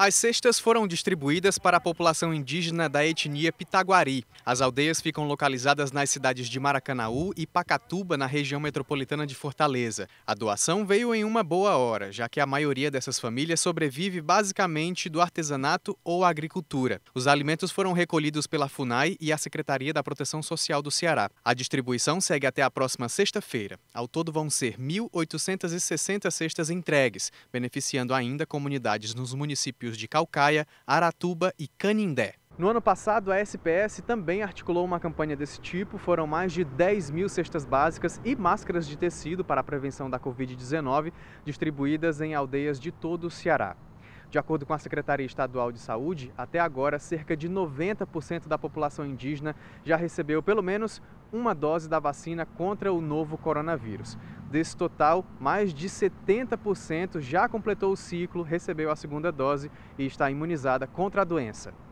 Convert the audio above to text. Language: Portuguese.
As cestas foram distribuídas para a população indígena da etnia Pitaguari. As aldeias ficam localizadas nas cidades de Maracanaú e Pacatuba, na região metropolitana de Fortaleza. A doação veio em uma boa hora, já que a maioria dessas famílias sobrevive basicamente do artesanato ou agricultura. Os alimentos foram recolhidos pela FUNAI e a Secretaria da Proteção Social do Ceará. A distribuição segue até a próxima sexta-feira. Ao todo vão ser 1.860 cestas entregues, beneficiando ainda comunidades nos municípios municípios de Calcaia, Aratuba e Canindé. No ano passado, a SPS também articulou uma campanha desse tipo. Foram mais de 10 mil cestas básicas e máscaras de tecido para a prevenção da Covid-19 distribuídas em aldeias de todo o Ceará. De acordo com a Secretaria Estadual de Saúde, até agora cerca de 90% da população indígena já recebeu pelo menos uma dose da vacina contra o novo coronavírus. Desse total, mais de 70% já completou o ciclo, recebeu a segunda dose e está imunizada contra a doença.